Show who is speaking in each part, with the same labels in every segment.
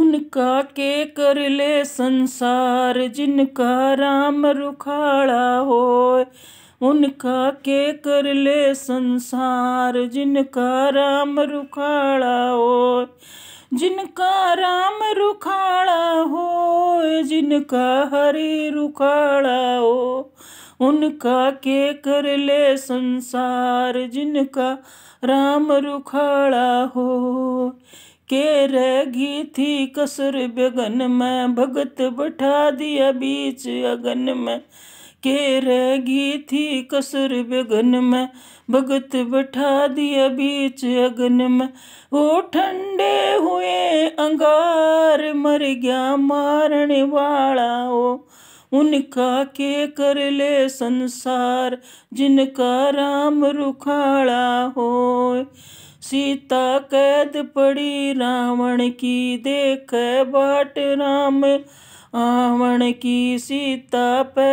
Speaker 1: उनका के कर ले संसार जिनका राम रुखाड़ा हो उनका के कर ले संसार जिनका राम रुखाड़ा हो जिनका राम रुखाड़ा हो जिनका हरि रुखाड़ा हो उनका के कर ले संसार जिनका राम रुखाड़ा हो के रह गई थी कसर बेगन में भगत बैठा दिया बीच अगन में के रह गई थी कसर बेगन में भगत बैठा दिया बीच अगन में वो ठंडे हुए अंगार मर गया मारने वाला ओ उनका के कर ले संसार जिनका राम रुखाड़ा हो सीता कैद पड़ी रावण की देख बाट राम आवण की सीता पे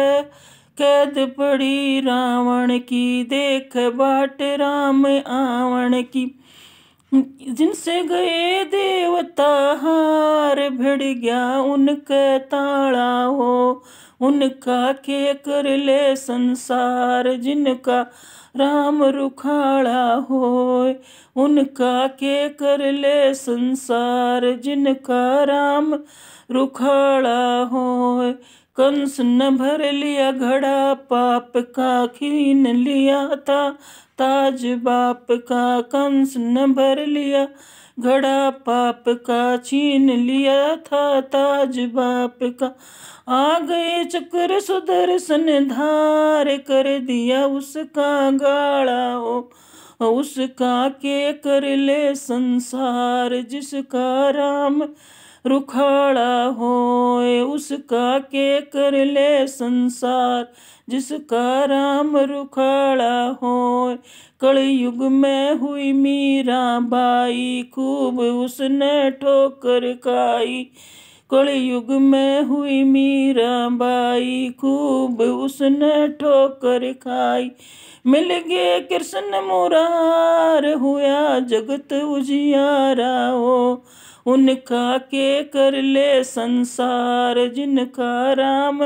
Speaker 1: कैद पड़ी रावण की देख बाट राम आवण की जिनसे गए देवता हार भिड़ गया उनके ताड़ा हो उनका के कर ले संसार जिनका राम रुखाड़ा होए उनका के कर ले संसार जिनका राम रुखाड़ा होए कंस न भर लिया घड़ा पाप का खीन लिया था ताज बाप का कंस न भर लिया घड़ा पाप का छीन लिया था ताज बाप का आ गए चक्र सुदर्शन धार कर दिया उसका गाड़ा हो उसका के कर ले संसार जिसका राम रुखाड़ा हो उसका के कर ले संसार जिसका राम रुखाड़ा हो कलयुग में हुई मीरा बाई खूब उसने ठोकर खाई कलयुग में हुई मीरा बाई खूब उसने ठोकर खाई मिल गए कृष्ण मुरार हुआ जगत उजियारा हो उनका के कर ले संसार जिनका राम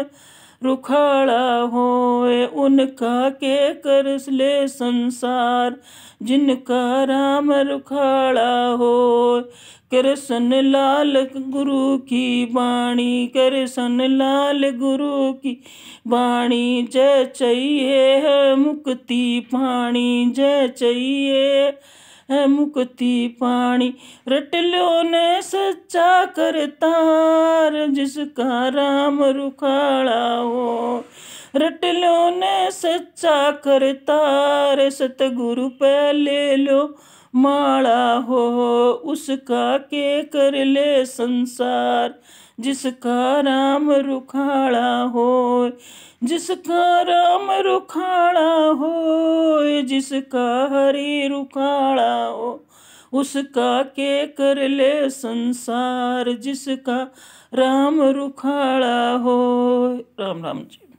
Speaker 1: रुखाड़ा होए उनका के कर ले संसार जिनका राम रुखाड़ा हो कृष्ण लाल गुरु की बाणी कृष्ण लाल गुरु की बाणी जय चाहिए मुक्ति पाणी जय चाहिए है मुक्ति पाणी रट लो ने सच्चा करतार जिसका राम रुखाड़ा हो रट लो ने सच्चा करतार सतगुरु पहले लो माड़ा हो उसका के कर ले संसार जिसका राम रुखाड़ा हो जिसका राम रुखाड़ा हो जिसका हरी रुखाड़ा हो उसका के कर ले संसार जिसका राम रुखाड़ा हो राम राम जी